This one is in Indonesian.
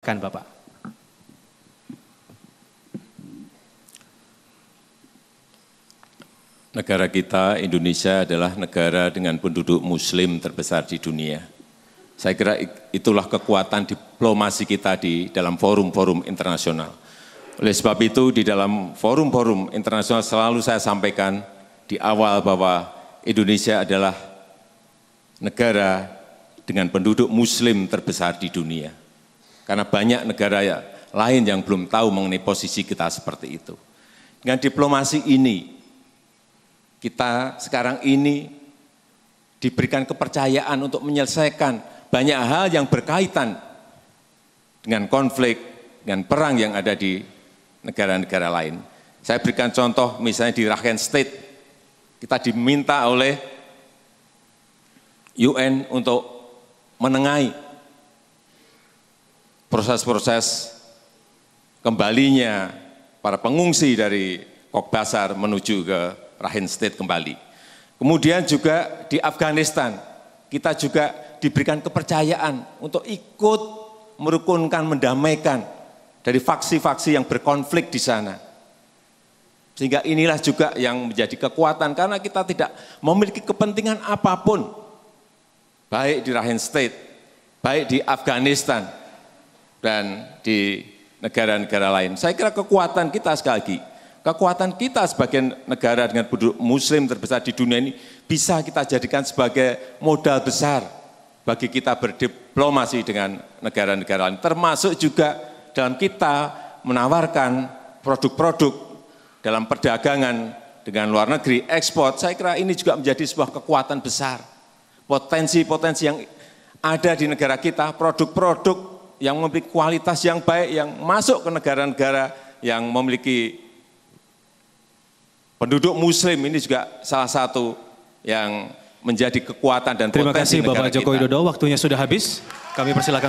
Kan Bapak. Negara kita Indonesia adalah negara dengan penduduk muslim terbesar di dunia. Saya kira itulah kekuatan diplomasi kita di dalam forum-forum internasional. Oleh sebab itu di dalam forum-forum internasional selalu saya sampaikan di awal bahwa Indonesia adalah negara dengan penduduk muslim terbesar di dunia karena banyak negara ya, lain yang belum tahu mengenai posisi kita seperti itu. Dengan diplomasi ini, kita sekarang ini diberikan kepercayaan untuk menyelesaikan banyak hal yang berkaitan dengan konflik, dengan perang yang ada di negara-negara lain. Saya berikan contoh misalnya di Rakhine State, kita diminta oleh UN untuk menengahi proses-proses kembalinya para pengungsi dari Kokbasar menuju ke Rahin State kembali. Kemudian juga di Afghanistan, kita juga diberikan kepercayaan untuk ikut merukunkan, mendamaikan dari faksi-faksi yang berkonflik di sana. Sehingga inilah juga yang menjadi kekuatan karena kita tidak memiliki kepentingan apapun baik di Rahin State, baik di Afghanistan, dan di negara-negara lain. Saya kira kekuatan kita sekali lagi, kekuatan kita sebagai negara dengan penduduk muslim terbesar di dunia ini bisa kita jadikan sebagai modal besar bagi kita berdiplomasi dengan negara-negara lain, termasuk juga dalam kita menawarkan produk-produk dalam perdagangan dengan luar negeri, ekspor, saya kira ini juga menjadi sebuah kekuatan besar. Potensi-potensi yang ada di negara kita, produk-produk yang memiliki kualitas yang baik, yang masuk ke negara-negara yang memiliki penduduk muslim ini juga salah satu yang menjadi kekuatan dan potensi Terima kasih Bapak Joko Widodo, waktunya sudah habis. Kami persilakan